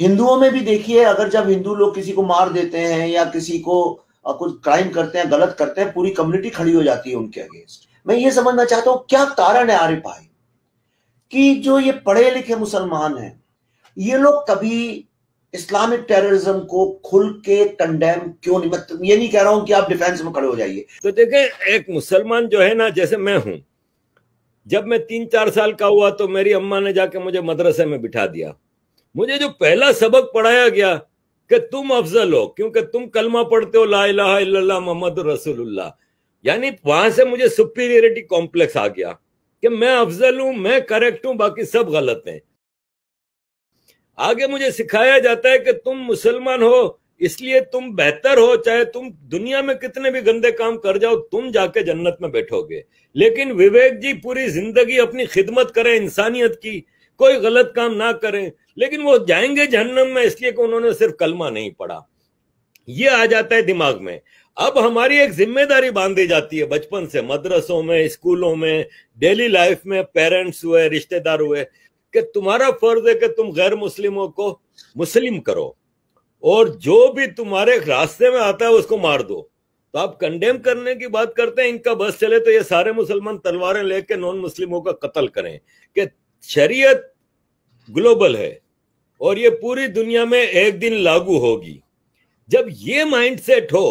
हिंदुओं में भी देखिए अगर जब हिंदू लोग किसी को मार देते हैं या किसी को कुछ क्राइम करते हैं गलत करते हैं पूरी कम्युनिटी खड़ी हो जाती है उनके अगेंस्ट मैं ये समझना चाहता हूँ क्या कारण है आरिफ भाई कि जो ये पढ़े लिखे मुसलमान हैं ये लोग कभी इस्लामिक टेररिज्म को खुल के कंडेम क्यों नहीं मतलब ये नहीं कह रहा हूं कि आप डिफेंस में खड़े हो जाइए तो देखे एक मुसलमान जो है ना जैसे मैं हूं जब मैं तीन चार साल का हुआ तो मेरी अम्मा ने जाके मुझे मदरसे में बिठा दिया मुझे जो पहला सबक पढ़ाया गया कि तुम अफजल हो क्योंकि तुम कलमा पढ़ते हो ला मोहम्मद रसुल्ला यानी वहां से मुझे सुपीरियरिटी कॉम्प्लेक्स आ गया कि मैं अफजल हूं मैं करेक्ट हूं बाकी सब गलत हैं आगे मुझे सिखाया जाता है कि तुम मुसलमान हो इसलिए तुम बेहतर हो चाहे तुम दुनिया में कितने भी गंदे काम कर जाओ तुम जाके जन्नत में बैठोगे लेकिन विवेक जी पूरी जिंदगी अपनी खिदमत करें इंसानियत की कोई गलत काम ना करें लेकिन वो जाएंगे जहन्नम में इसलिए कि उन्होंने सिर्फ कलमा नहीं पढ़ा ये आ जाता है दिमाग में अब हमारी एक जिम्मेदारी बांधी जाती है बचपन से मदरसों में स्कूलों में डेली लाइफ में पेरेंट्स हुए रिश्तेदार हुए कि तुम्हारा फर्ज है कि तुम गैर मुस्लिमों को मुस्लिम करो और जो भी तुम्हारे रास्ते में आता है उसको मार दो तो आप कंडेम करने की बात करते हैं इनका बस चले तो ये सारे मुसलमान तलवारें लेके नॉन मुस्लिमों का कत्ल करें कि शरीयत ग्लोबल है और ये पूरी दुनिया में एक दिन लागू होगी जब ये माइंडसेट हो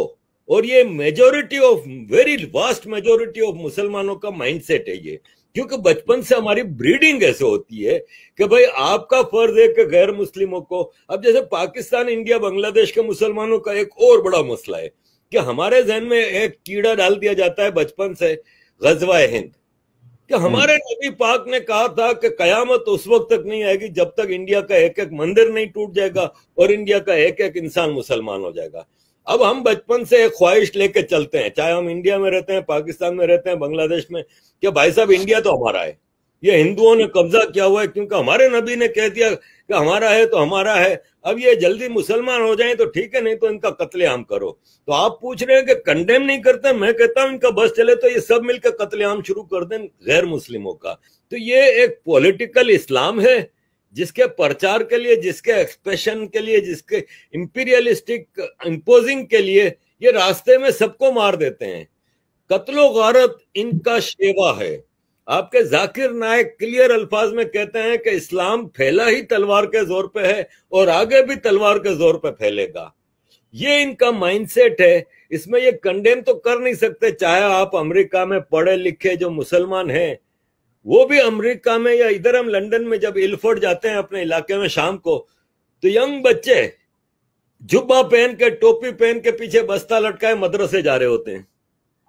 और ये majority of very vast majority of मुसलमानों का माइंडसेट है ये क्योंकि बचपन से हमारी ब्रीडिंग ऐसे होती है कि भाई आपका फर्ज है कि गैर मुस्लिमों को अब जैसे पाकिस्तान इंडिया बांग्लादेश के मुसलमानों का एक और बड़ा मसला है कि हमारे जहन में एक कीड़ा डाल दिया जाता है बचपन से गजवा हिंद कि हमारे हम्म। नबी पाक ने कहा था कि कयामत उस वक्त तक नहीं आएगी जब तक इंडिया का एक एक मंदिर नहीं टूट जाएगा और इंडिया का एक एक इंसान मुसलमान हो जाएगा अब हम बचपन से एक ख्वाहिश लेके चलते हैं चाहे हम इंडिया में रहते हैं पाकिस्तान में रहते हैं बांग्लादेश में कि भाई साहब इंडिया तो हमारा है ये हिंदुओं ने कब्जा किया हुआ है क्योंकि हमारे नबी ने कह दिया कि हमारा है तो हमारा है अब ये जल्दी मुसलमान हो जाए तो ठीक है नहीं तो इनका कत्लेआम करो तो आप पूछ रहे हैं कि कंडेम नहीं करते मैं कहता हूं इनका बस चले तो ये सब मिलकर कत्लेआम शुरू कर दें गैर मुस्लिमों का तो ये एक पॉलिटिकल इस्लाम है जिसके प्रचार के लिए जिसके एक्सप्रेशन के लिए जिसके इंपीरियलिस्टिक इम्पोजिंग के लिए ये रास्ते में सबको मार देते हैं कत्लो गारत इनका शेवा है आपके जाकिर नायक क्लियर अल्फाज में कहते हैं कि इस्लाम फैला ही तलवार के जोर पे है और आगे भी तलवार के जोर पे फैलेगा ये इनका माइंडसेट है इसमें ये कंडेम तो कर नहीं सकते चाहे आप अमेरिका में पढ़े लिखे जो मुसलमान हैं वो भी अमेरिका में या इधर हम लंदन में जब इल्फोर्ड जाते हैं अपने इलाके में शाम को तो यंग बच्चे जुब्बा पहन के टोपी पहन के पीछे बस्ता लटकाए मदरसे जा रहे होते हैं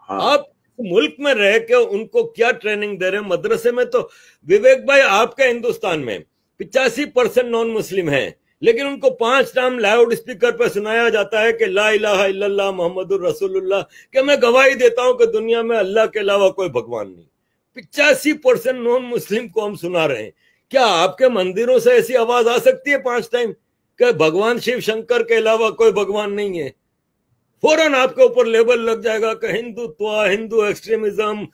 हाँ। आप मुल्क में रह के उनको क्या ट्रेनिंग दे रहे मदरसे में तो विवेक भाई आपका हिंदुस्तान में पिचासी परसेंट नॉन मुस्लिम है लेकिन उनको पांच टाइम लाउड स्पीकर पर सुनाया जाता है कि ला इला मोहम्मद रसुल्ला कि मैं गवाही देता हूं कि दुनिया में अल्लाह के अलावा कोई भगवान नहीं पिचासी परसेंट नॉन मुस्लिम को हम सुना रहे हैं क्या आपके मंदिरों से ऐसी आवाज आ सकती है पांच टाइम क्या भगवान शिव शंकर के अलावा कोई भगवान नहीं है फौरन आपके ऊपर लेबल लग जाएगा कि हिंदुत्व हिंदू एक्सट्रीमिज्म